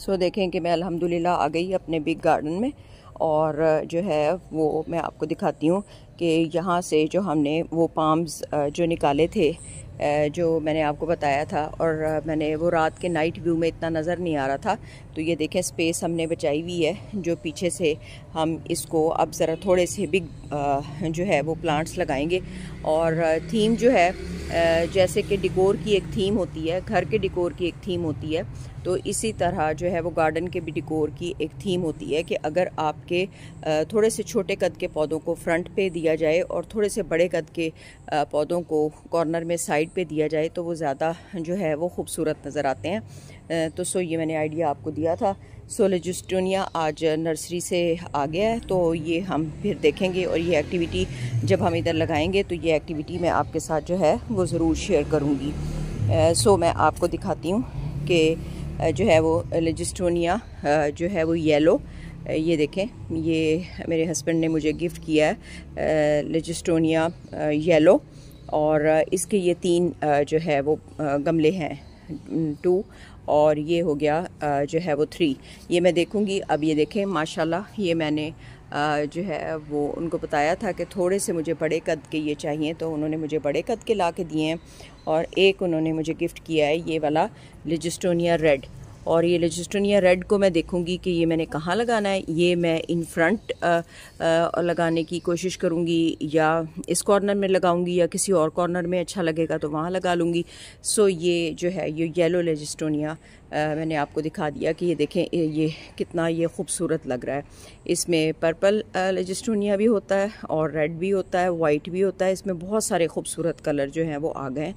सो देखें कि मैं अल्हम्दुलिल्लाह आ गई अपने बिग गार्डन में और जो है वो मैं आपको दिखाती हूँ कि यहाँ से जो हमने वो पाम्स जो निकाले थे जो मैंने आपको बताया था और मैंने वो रात के नाइट व्यू में इतना नज़र नहीं आ रहा था तो ये देखें स्पेस हमने बचाई हुई है जो पीछे से हम इसको अब ज़रा थोड़े से बिग जो है वो प्लांट्स लगाएंगे और थीम जो है जैसे कि डिकोर की एक थीम होती है घर के डिकोर की एक थीम होती है तो इसी तरह जो है वो गार्डन के भी डिकोर की एक थीम होती है कि अगर आपके थोड़े से छोटे कद के पौधों को फ्रंट पे दिया दिया जाए और थोड़े से बड़े कद के पौधों को कॉर्नर में साइड पे दिया जाए तो वो ज़्यादा जो है वो खूबसूरत नज़र आते हैं तो सो ये मैंने आइडिया आपको दिया था सो लेजिस्टोनिया आज नर्सरी से आ गया है तो ये हम फिर देखेंगे और ये एक्टिविटी जब हम इधर लगाएंगे तो ये एक्टिविटी मैं आपके साथ जो है वो ज़रूर शेयर करूँगी सो मैं आपको दिखाती हूँ कि जो है वो लेजिस्टोनिया जो है वो येलो ये देखें ये मेरे हस्बैंड ने मुझे गिफ्ट किया है लेजिस्टोनिया येलो और इसके ये तीन जो है वो गमले हैं टू और ये हो गया जो है वो थ्री ये मैं देखूँगी अब ये देखें माशाल्लाह ये मैंने जो है वो उनको बताया था कि थोड़े से मुझे बड़े कद के ये चाहिए तो उन्होंने मुझे बड़े कद के ला के दिए हैं और एक उन्होंने मुझे गिफ्ट किया है ये वाला लेजिस्टोनिया रेड और ये लेजिस्टनिया रेड को मैं देखूंगी कि ये मैंने कहाँ लगाना है ये मैं इन फ्रंट लगाने की कोशिश करूँगी या इस कॉर्नर में लगाऊंगी या किसी और कॉर्नर में अच्छा लगेगा तो वहाँ लगा लूँगी सो ये जो है ये येलो लेजिस्टोनिया मैंने आपको दिखा दिया कि ये देखें ये कितना ये खूबसूरत लग रहा है इसमें पर्पल लेजिस्टोनिया भी होता है और रेड भी होता है वाइट भी होता है इसमें बहुत सारे खूबसूरत कलर जो हैं वो आ गए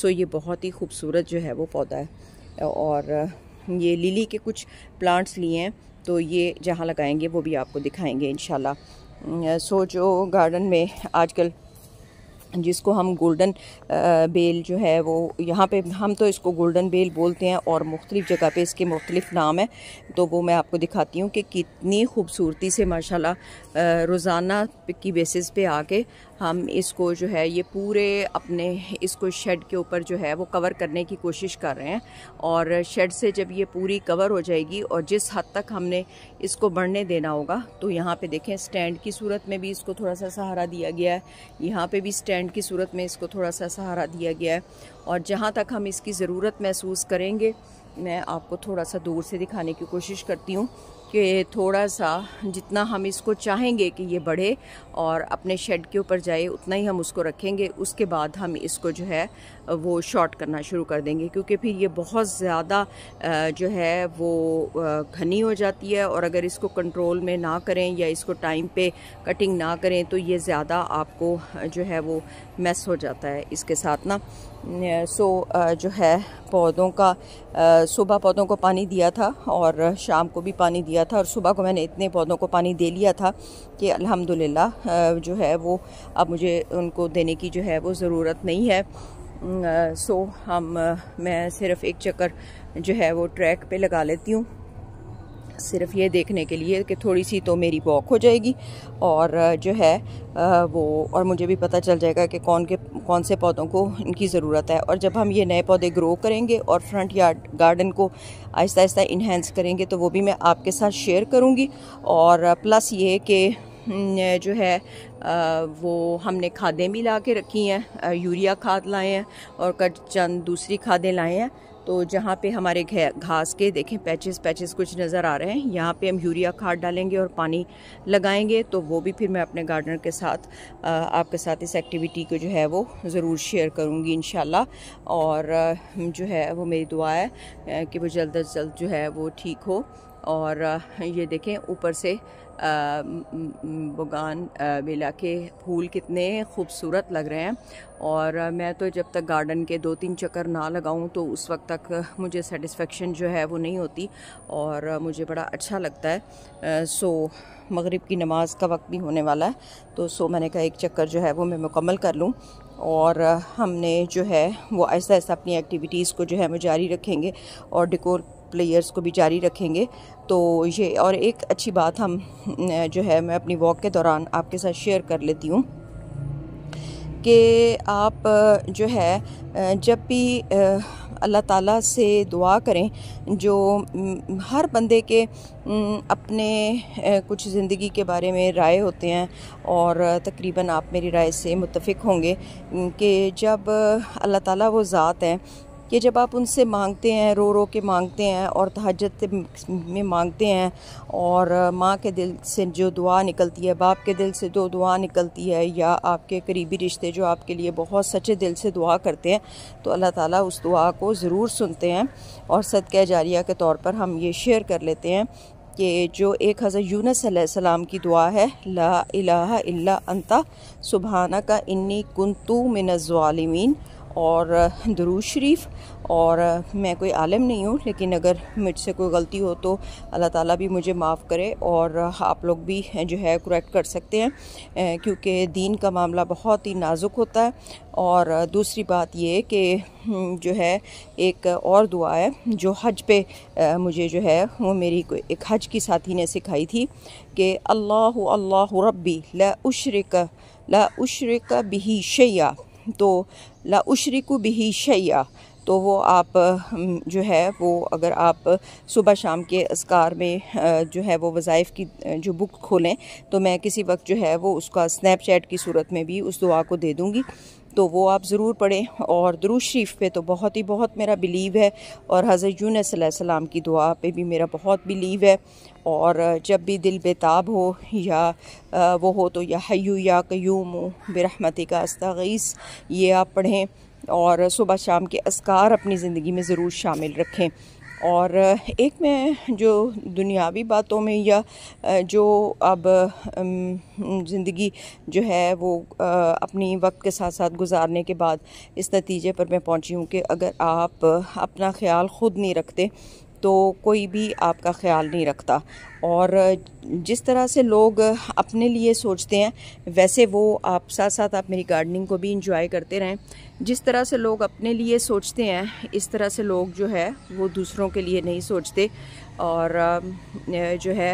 सो ये बहुत ही खूबसूरत जो है वो पौधा है और ये लिली के कुछ प्लांट्स लिए हैं तो ये जहाँ लगाएंगे वो भी आपको दिखाएंगे इन सो जो गार्डन में आजकल जिसको हम गोल्डन बेल जो है वो यहाँ पे हम तो इसको गोल्डन बेल बोलते हैं और मुख्तलिफ़ जगह पे इसके मुख्तलिफ नाम हैं तो वो मैं आपको दिखाती हूँ कि कितनी खूबसूरती से माशाल्लाह रोज़ाना की बेसिस पे आके हम इसको जो है ये पूरे अपने इसको शेड के ऊपर जो है वो कवर करने की कोशिश कर रहे हैं और शेड से जब ये पूरी कवर हो जाएगी और जिस हद तक हमने इसको बढ़ने देना होगा तो यहाँ पे देखें स्टैंड की सूरत में भी इसको थोड़ा सा सहारा दिया गया है यहाँ पे भी स्टैंड की सूरत में इसको थोड़ा सा सहारा दिया गया है और जहाँ तक हम इसकी ज़रूरत महसूस करेंगे मैं आपको थोड़ा सा दूर से दिखाने की कोशिश करती हूँ कि थोड़ा सा जितना हम इसको चाहेंगे कि ये बढ़े और अपने शेड के ऊपर जाए उतना ही हम उसको रखेंगे उसके बाद हम इसको जो है वो शॉर्ट करना शुरू कर देंगे क्योंकि फिर ये बहुत ज़्यादा जो है वो घनी हो जाती है और अगर इसको कंट्रोल में ना करें या इसको टाइम पे कटिंग ना करें तो ये ज़्यादा आपको जो है वो मैस हो जाता है इसके साथ ना सो जो है पौधों का सुबह पौधों को पानी दिया था और शाम को भी पानी दिया था और सुबह को मैंने इतने पौधों को पानी दे लिया था कि अल्हम्दुलिल्लाह जो है वो अब मुझे उनको देने की जो है वो ज़रूरत नहीं है सो हम मैं सिर्फ़ एक चक्कर जो है वो ट्रैक पे लगा लेती हूँ सिर्फ ये देखने के लिए कि थोड़ी सी तो मेरी वॉक हो जाएगी और जो है वो और मुझे भी पता चल जाएगा कि कौन के कौन से पौधों को इनकी ज़रूरत है और जब हम ये नए पौधे ग्रो करेंगे और फ्रंट यार्ड गार्डन को आहिस्ता आहिस्ता इन्हेंस करेंगे तो वो भी मैं आपके साथ शेयर करूँगी और प्लस ये कि जो है वो हमने खादें भी ला के रखी हैं यूरिया खाद लाए हैं और कट चंद दूसरी खादें लाए हैं तो जहाँ पे हमारे घास के देखें पैचेस पैचेस कुछ नज़र आ रहे हैं यहाँ पे हम यूरिया खाद डालेंगे और पानी लगाएंगे तो वो भी फिर मैं अपने गार्डनर के साथ आपके साथ इस एक्टिविटी को जो है वो ज़रूर शेयर करूँगी इन और जो है वो मेरी दुआ है कि वो जल्द अज जल्द जो है वो ठीक हो और ये देखें ऊपर से बगान बेला के फूल कितने खूबसूरत लग रहे हैं और मैं तो जब तक गार्डन के दो तीन चक्कर ना लगाऊं तो उस वक्त तक मुझे सेटिस्फेक्शन जो है वो नहीं होती और मुझे बड़ा अच्छा लगता है सो मगरिब की नमाज़ का वक्त भी होने वाला है तो सो मैंने कहा एक चक्कर जो है वो मैं मुकम्मल कर लूँ और हमने जो है वो ऐसा ऐसा अपनी एक्टिविटीज़ को जो है वो जारी रखेंगे और डिकोर प्लेयर्स को भी जारी रखेंगे तो ये और एक अच्छी बात हम जो है मैं अपनी वॉक के दौरान आपके साथ शेयर कर लेती हूँ कि आप जो है जब भी अल्लाह ताला से दुआ करें जो हर बंदे के अपने कुछ ज़िंदगी के बारे में राय होते हैं और तकरीबन आप मेरी राय से मुतफिक होंगे कि जब अल्लाह ताला वो ज़ात हैं कि जब आप उनसे मांगते हैं रो रो के मांगते हैं और तहजत में मांगते हैं और माँ के दिल से जो दुआ निकलती है बाप के दिल से जो दुआ निकलती है या आपके करीबी रिश्ते जो आपके लिए बहुत सच्चे दिल से दुआ करते हैं तो अल्लाह ताला उस दुआ को ज़रूर सुनते हैं और सदक़ जारिया के तौर पर हम ये शेयर कर लेते हैं कि जो एक हज़रत यूनस सलाम की दुआ है ला इलाहा अंता सुबहाना का इन्नी कुंतु मिनज़ालमीन और दरूज शरीफ और मैं कोई आलम नहीं हूँ लेकिन अगर मुझसे कोई गलती हो तो अल्लाह ताला भी मुझे माफ़ करे और आप लोग भी जो है करेक्ट कर सकते हैं क्योंकि दीन का मामला बहुत ही नाजुक होता है और दूसरी बात ये कि हम्म, जो है एक और दुआ है जो हज पे मुझे जो है वो मेरी एक हज की साथी ने सिखाई थी कि अल्लाह अल्लाह रबी ला उशरक ला उशरक बिही शैया तो ला उशरिकु बिही शैया तो वो आप जो है वो अगर आप सुबह शाम के असकार में जो है वो वज़ाइफ की जो बुक खोलें तो मैं किसी वक्त जो है वो उसका स्नैपचैट की सूरत में भी उस दुआ को दे दूँगी तो वो आप ज़रूर पढ़ें और दरू शरीफ पे तो बहुत ही बहुत मेरा बिलीव है और हज़रत यूनसम की दुआ पे भी मेरा बहुत बिलीव है और जब भी दिल बेताब हो या वो हो तो या हयू या क्यूम बरहमती का अस्तगीस ये आप पढ़ें और सुबह शाम के असकार अपनी ज़िंदगी में ज़रूर शामिल रखें और एक मैं जो दुनियावी बातों में या जो अब ज़िंदगी जो है वो अपनी वक्त के साथ साथ गुजारने के बाद इस नतीजे पर मैं पहुंची हूँ कि अगर आप अपना ख्याल ख़ुद नहीं रखते तो कोई भी आपका ख्याल नहीं रखता और जिस तरह से लोग अपने लिए सोचते हैं वैसे वो आप साथ साथ आप मेरी गार्डनिंग को भी इंजॉय करते रहें जिस तरह से लोग अपने लिए सोचते हैं इस तरह से लोग जो है वो दूसरों के लिए नहीं सोचते और जो है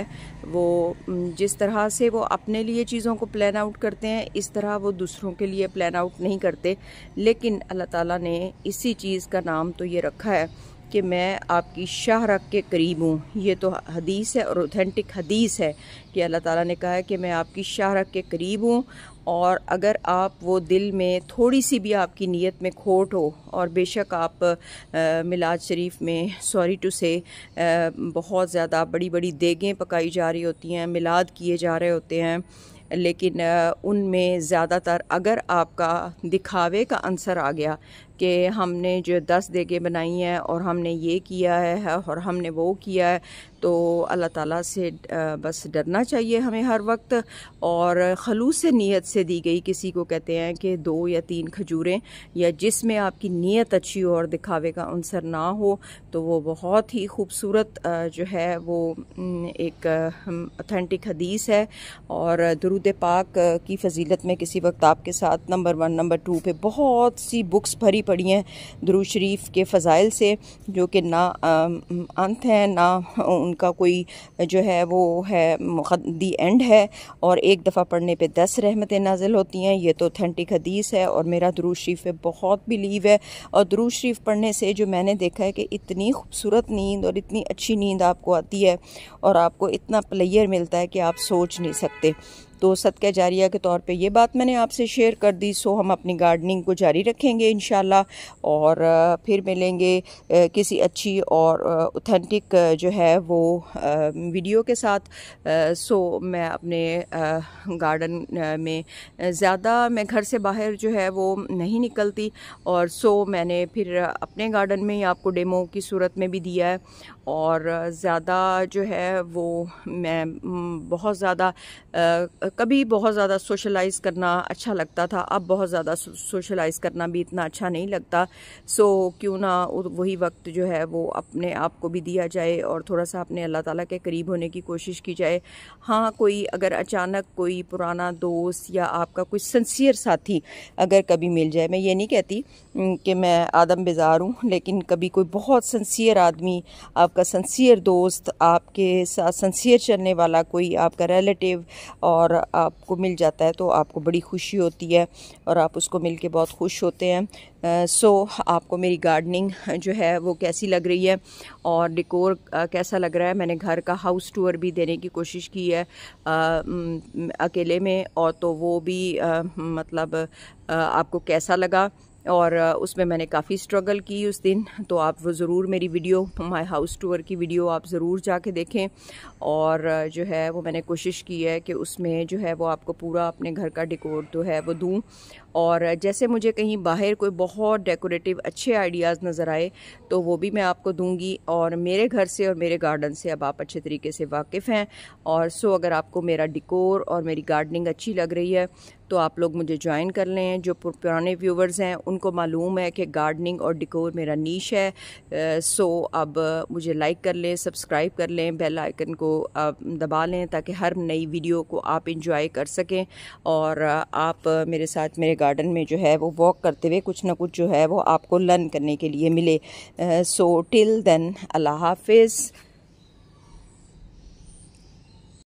वो जिस तरह से वो अपने लिए चीज़ों को प्लान आउट करते हैं इस तरह वो दूसरों के लिए प्लान आउट नहीं करते लेकिन अल्लाह ताला ने इसी चीज़ का नाम तो ये रखा है कि मैं आपकी शाहरख के करीब हूँ ये तो हदीस है और ऑथेंटिक हदीस है कि अल्लाह ताला ने कहा है कि मैं आपकी शाहरख के करीब हूँ और अगर आप वो दिल में थोड़ी सी भी आपकी नीयत में खोट हो और बेशक आप मिलाद शरीफ में सॉरी टू से बहुत ज़्यादा बड़ी बड़ी देगें पकाई जा रही होती हैं मिलाद किए जा रहे होते हैं लेकिन उनमें ज़्यादातर अगर आपका दिखावे का आंसर आ गया कि हमने जो दस देगे बनाई हैं और हमने ये किया है और हमने वो किया है तो अल्लाह ताला से बस डरना चाहिए हमें हर वक्त और खलूस नीयत से दी गई किसी को कहते हैं कि दो या तीन खजूरें या जिसमें आपकी नीयत अच्छी हो और दिखावे का अनसर ना हो तो वो बहुत ही खूबसूरत जो है वो एक अथेंटिक हदीस है और दरुद पाक की फजीलत में किसी वक्त आपके साथ नंबर वन नंबर टू पे बहुत सी बुक्स भरी पड़ी हैं दरू शरीफ के फ़ज़ाइल से जो कि ना अंत हैं ना उन उनका कोई जो है वो है दी एंड है और एक दफ़ा पढ़ने पे दस रहमतें नाजिल होती हैं ये तो ऑथेंटिक हदीस है और मेरा दरूज शरीफ पे बहुत बिलीव है और दरूज शरीफ पढ़ने से जो मैंने देखा है कि इतनी खूबसूरत नींद और इतनी अच्छी नींद आपको आती है और आपको इतना प्लेयर मिलता है कि आप सोच नहीं सकते तो सदका जारिया के तौर पे ये बात मैंने आपसे शेयर कर दी सो हम अपनी गार्डनिंग को जारी रखेंगे इन और फिर मिलेंगे किसी अच्छी और ऑथेंटिक जो है वो वीडियो के साथ सो मैं अपने गार्डन में ज़्यादा मैं घर से बाहर जो है वो नहीं निकलती और सो मैंने फिर अपने गार्डन में ही आपको डेमो की सूरत में भी दिया है और ज़्यादा जो है वो मैं बहुत ज़्यादा कभी बहुत ज़्यादा सोशलाइज़ करना अच्छा लगता था अब बहुत ज़्यादा सोशलाइज़ करना भी इतना अच्छा नहीं लगता सो क्यों ना वही वक्त जो है वो अपने आप को भी दिया जाए और थोड़ा सा अपने अल्लाह ताला के करीब होने की कोशिश की जाए हाँ कोई अगर अचानक कोई पुराना दोस्त या आपका कोई सन्सियर साथी अगर कभी मिल जाए मैं ये नहीं कहती कि मैं आदम बेजार हूँ लेकिन कभी कोई बहुत सन्सियर आदमी आप आपका सन्सियर दोस्त आपके साथ सन्सियर चलने वाला कोई आपका रिलेटिव और आपको मिल जाता है तो आपको बड़ी खुशी होती है और आप उसको मिल के बहुत खुश होते हैं सो uh, so, आपको मेरी गार्डनिंग जो है वो कैसी लग रही है और डिकोर uh, कैसा लग रहा है मैंने घर का हाउस टूर भी देने की कोशिश की है uh, अकेले में और तो वो भी मतलब आपको कैसा लगा और उसमें मैंने काफ़ी स्ट्रगल की उस दिन तो आप वो ज़रूर मेरी वीडियो माय हाउस टूर की वीडियो आप ज़रूर जाके देखें और जो है वो मैंने कोशिश की है कि उसमें जो है वो आपको पूरा अपने घर का डिकोर तो है वो दूँ और जैसे मुझे कहीं बाहर कोई बहुत डेकोरेटिव अच्छे आइडियाज़ नज़र आए तो वो भी मैं आपको दूँगी और मेरे घर से और मेरे गार्डन से अब आप अच्छे तरीके से वाकिफ़ हैं और सो अगर आपको मेरा डिकोर और मेरी गार्डनिंग अच्छी लग रही है तो आप लोग मुझे ज्वाइन कर लें जो पुराने व्यूवर्स हैं उनको मालूम है कि गार्डनिंग और डिकोर मेरा नीच है सो अब मुझे लाइक कर लें सब्सक्राइब कर लें बेल आइकन को दबा लें ताकि हर नई वीडियो को आप इंजॉय कर सकें और आप मेरे साथ मेरे गार्डन में जो है वो वॉक करते हुए कुछ ना कुछ जो है वो आपको लर्न करने के लिए मिले सो टिल देन अल्लाह हाफिज़